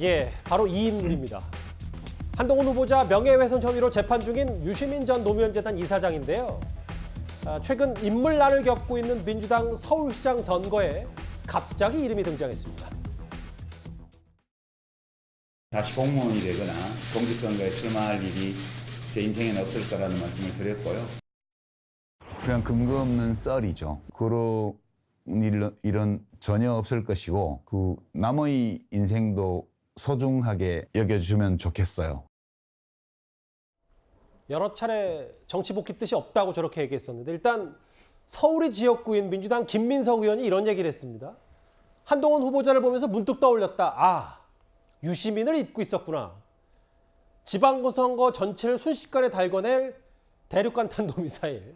예, 바로 이 인물입니다. 한동훈 후보자 명예훼손 혐의로 재판 중인 유시민 전 노무현재단 이사장인데요. 아, 최근 인물난을 겪고 있는 민주당 서울시장 선거에 갑자기 이름이 등장했습니다. 다시 공무원이 되거나 공직선거에 출마할 일이 제 인생에는 없을 거라는 말씀을 드렸고요. 그냥 근거 없는 썰이죠. 그런 일은 전혀 없을 것이고 그 남의 인생도 소중하게 여겨주시면 좋겠어요. 여러 차례 정치 복귀 뜻이 없다고 저렇게 얘기했었는데 일단 서울이 지역구인 민주당 김민석 의원이 이런 얘기를 했습니다. 한동훈 후보자를 보면서 문득 떠올렸다. 아, 유시민을 잊고 있었구나. 지방선거 전체를 순식간에 달궈낼 대륙간 탄도미사일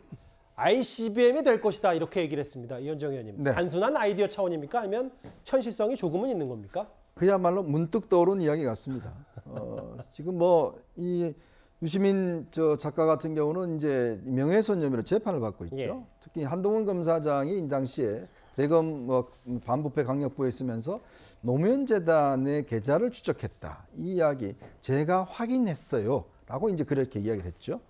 ICBM이 될 것이다 이렇게 얘기를 했습니다. 이현정 의원님. 네. 단순한 아이디어 차원입니까? 아니면 현실성이 조금은 있는 겁니까? 그야말로 문득 떠오른 이야기 같습니다. 어, 지금 뭐 이 유시민 저 작가 같은 경우는 이제 명예훼손 혐의로 재판을 받고 있죠. 예. 특히 한동훈 검사장이 이 당시에 대검 뭐 반부패 강력부에 있으면서 노무현 재단의 계좌를 추적했다. 이 이야기 제가 확인했어요라고 이제 그렇게 이야기를 했죠.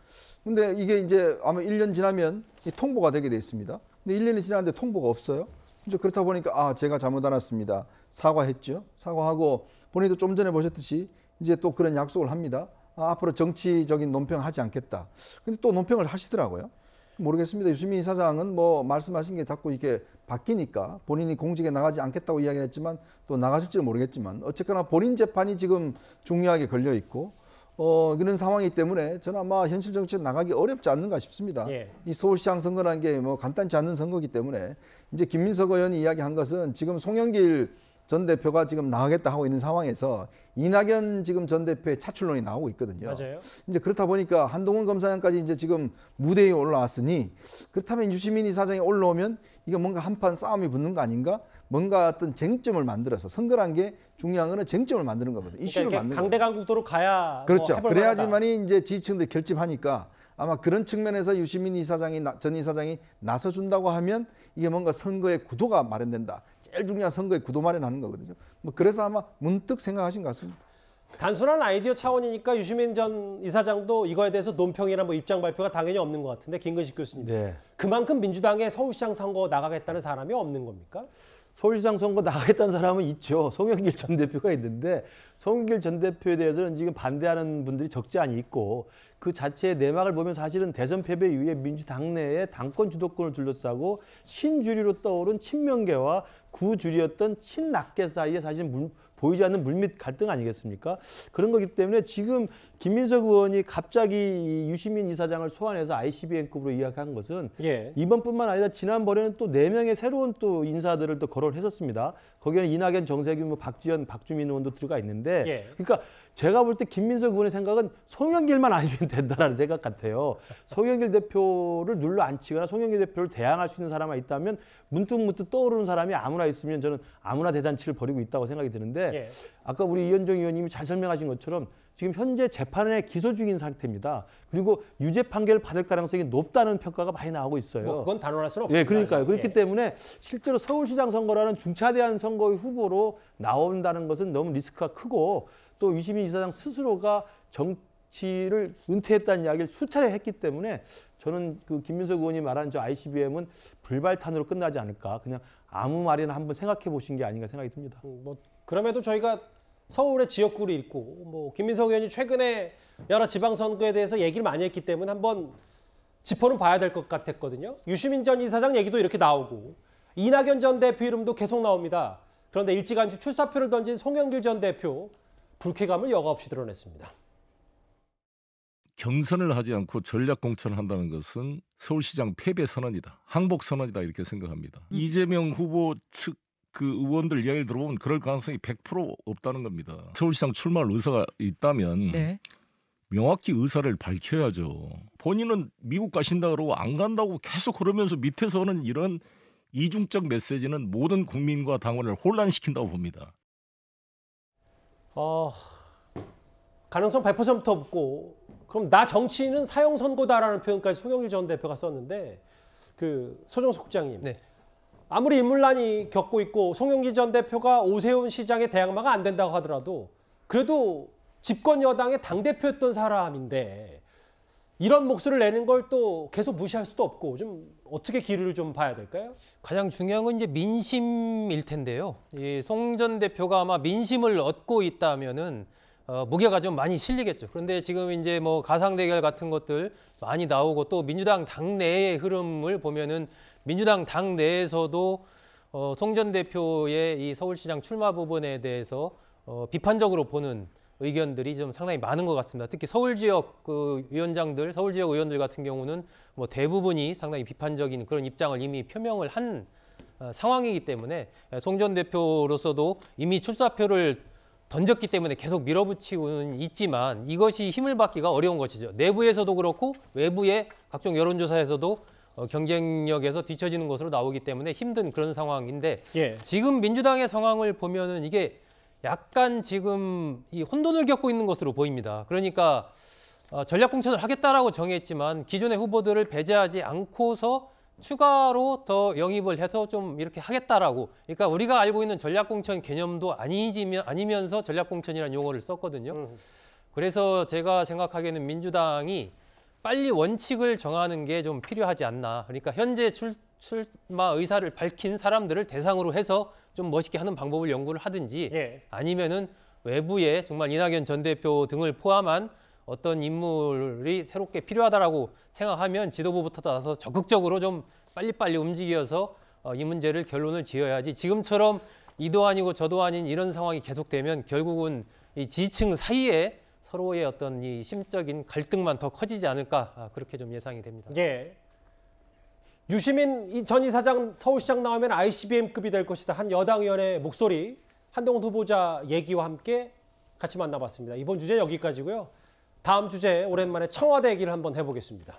근데 이게 이제 아마 1년 지나면 이 통보가 되게 돼 있습니다. 근데 1년이 지났는데 통보가 없어요. 이제 그렇다 보니까 아 제가 잘못 알았습니다. 사과했죠. 사과하고 본인도 좀 전에 보셨듯이 이제 또 그런 약속을 합니다. 아, 앞으로 정치적인 논평하지 않겠다. 근데 또 논평을 하시더라고요. 모르겠습니다. 유시민 사장은 뭐 말씀하신 게 자꾸 이렇게 바뀌니까 본인이 공직에 나가지 않겠다고 이야기했지만 또 나가실지 는 모르겠지만 어쨌거나 본인 재판이 지금 중요하게 걸려 있고 어, 그런 상황이기 때문에 저는 아마 현실 정치에 나가기 어렵지 않는가 싶습니다. 예. 이 서울시장 선거라는 게뭐 간단치 않은 선거기 때문에 이제 김민석 의원이 이야기한 것은 지금 송영길 전 대표가 지금 나가겠다 하고 있는 상황에서 이낙연 지금 전 대표의 차출론이 나오고 있거든요. 맞아요. 이제 그렇다 보니까 한동훈 검사장까지 이제 지금 무대에 올라왔으니 그렇다면 유시민이 사장이 올라오면 이게 뭔가 한판 싸움이 붙는 거 아닌가? 뭔가 어떤 쟁점을 만들어서 선거란 게 중요한 거는 쟁점을 만드는 거거든요. 그러니까 이슈를 그러니까 만드는 강대강 구도로 가야 뭐 그렇죠. 뭐 그래야지만이 이제 지지층들 결집하니까 아마 그런 측면에서 유시민 이사장이 전 이사장이 나서준다고 하면 이게 뭔가 선거의 구도가 마련된다. 제일 중요한 선거의 구도 마련하는 거거든요. 뭐 그래서 아마 문득 생각하신 것 같습니다. 단순한 아이디어 차원이니까 유시민 전 이사장도 이거에 대해서 논평이나 뭐 입장 발표가 당연히 없는 것 같은데 김근식 교수님. 네. 그만큼 민주당의 서울시장 선거 나가겠다는 사람이 없는 겁니까? 서울시장 선거 나가겠다는 사람은 있죠. 송영길 전 대표가 있는데 송영길 전 대표에 대해서는 지금 반대하는 분들이 적지 않이 있고 그 자체의 내막을 보면 사실은 대선 패배 이후에 민주당 내에 당권 주도권을 둘러싸고 신주류로 떠오른 친명계와 구주류였던 친낙계 사이에 사실 문, 보이지 않는 물밑 갈등 아니겠습니까? 그런 거기 때문에 지금 김민석 의원이 갑자기 유시민 이사장을 소환해서 ICBM급으로 이야기한 것은 예. 이번뿐만 아니라 지난번에는 또4 명의 새로운 또 인사들을 또 거론했었습니다. 거기에는 이낙연, 정세균, 뭐 박지원, 박주민 의원도 들어가 있는데 예. 그러니까 제가 볼 때 김민석 의원의 생각은 송영길만 아니면 된다라는 생각 같아요. 송영길 대표를 눌러 앉히거나 송영길 대표를 대항할 수 있는 사람이 있다면 문득문득 떠오르는 사람이 아무나 있으면 저는 아무나 대단치를 벌이고 있다고 생각이 드는데 예. 아까 우리 이현정 의원님이 잘 설명하신 것처럼 지금 현재 재판에 기소 중인 상태입니다. 그리고 유죄 판결을 받을 가능성이 높다는 평가가 많이 나오고 있어요. 뭐 그건 단언할 수는 예, 없습니다. 예, 그러니까요. 그렇기 예. 때문에 실제로 서울시장 선거라는 중차대한 선거의 후보로 나온다는 것은 너무 리스크가 크고 또 유시민 이사장 스스로가 정치를 은퇴했다는 이야기를 수차례 했기 때문에 저는 그 김민석 의원이 말한 저 ICBM은 불발탄으로 끝나지 않을까. 그냥 아무 말이나 한번 생각해 보신 게 아닌가 생각이 듭니다. 음, 뭐 그럼에도 저희가 서울의 지역구를 잃고 뭐 김민석 의원이 최근에 여러 지방선거에 대해서 얘기를 많이 했기 때문에 한번 짚어는 봐야 될 것 같았거든요. 유시민 전 이사장 얘기도 이렇게 나오고 이낙연 전 대표 이름도 계속 나옵니다. 그런데 일찌감치 출사표를 던진 송영길 전 대표 불쾌감을 여과 없이 드러냈습니다. 경선을 하지 않고 전략 공천을 한다는 것은 서울시장 패배 선언이다. 항복 선언이다 이렇게 생각합니다. 음. 이재명 후보 측그 의원들 이야기를 들어보면 그럴 가능성이 100% 없다는 겁니다. 서울시장 출마 의사가 있다면 네. 명확히 의사를 밝혀야죠. 본인은 미국 가신다 그러고 안 간다고 계속 그러면서 밑에서는 이런 이중적 메시지는 모든 국민과 당원을 혼란시킨다고 봅니다. 어, 가능성 100% 없고 그럼 나 정치인은 사형 선고다라는 표현까지 송영일 전 대표가 썼는데 그 서정석 국장님 네. 아무리 인물난이 겪고 있고 송영기 전 대표가 오세훈 시장의 대항마가 안 된다고 하더라도 그래도 집권 여당의 당대표였던 사람인데 이런 목소리를 내는 걸 또 계속 무시할 수도 없고 좀 어떻게 길을 좀 봐야 될까요? 가장 중요한 건 이제 민심일 텐데요. 이송 전 대표가 아마 민심을 얻고 있다면은 어, 무게가 좀 많이 실리겠죠. 그런데 지금 이제 뭐 가상 대결 같은 것들 많이 나오고 또 민주당 당내의 흐름을 보면은 민주당 당 내에서도 어, 송전 대표의 이 서울시장 출마 부분에 대해서 어, 비판적으로 보는 의견들이 좀 상당히 많은 것 같습니다. 특히 서울 지역 그 위원장들, 서울 지역 의원들 같은 경우는 뭐 대부분이 상당히 비판적인 그런 입장을 이미 표명을 한 어, 상황이기 때문에 송전 대표로서도 이미 출사표를 던졌기 때문에 계속 밀어붙이고는 있지만 이것이 힘을 받기가 어려운 것이죠. 내부에서도 그렇고 외부의 각종 여론조사에서도 어, 경쟁력에서 뒤처지는 것으로 나오기 때문에 힘든 그런 상황인데 예. 지금 민주당의 상황을 보면은 이게 약간 지금 이 혼돈을 겪고 있는 것으로 보입니다. 그러니까 어, 전략 공천을 하겠다라고 정했지만 기존의 후보들을 배제하지 않고서 추가로 더 영입을 해서 좀 이렇게 하겠다라고. 그러니까 우리가 알고 있는 전략 공천 개념도 아니지면 아니면서 전략 공천이라는 용어를 썼거든요. 음. 그래서 제가 생각하기에는 민주당이 빨리 원칙을 정하는 게 좀 필요하지 않나. 그러니까 현재 출, 출마 의사를 밝힌 사람들을 대상으로 해서 좀 멋있게 하는 방법을 연구를 하든지 예. 아니면은 외부에 정말 이낙연 전 대표 등을 포함한 어떤 인물이 새롭게 필요하다라고 생각하면 지도부부터 나서 적극적으로 좀 빨리빨리 움직여서 어, 이 문제를 결론을 지어야지 지금처럼 이도 아니고 저도 아닌 이런 상황이 계속되면 결국은 이 지지층 사이에 서로의 어떤 이 심적인 갈등만 더 커지지 않을까 아, 그렇게 좀 예상이 됩니다. 예. 유시민 전 이사장 서울시장 나오면 ICBM급이 될 것이다 한 여당 의원의 목소리 한동훈 후보자 얘기와 함께 같이 만나봤습니다. 이번 주제 여기까지고요. 다음 주제 오랜만에 청와대 얘기를 한번 해보겠습니다.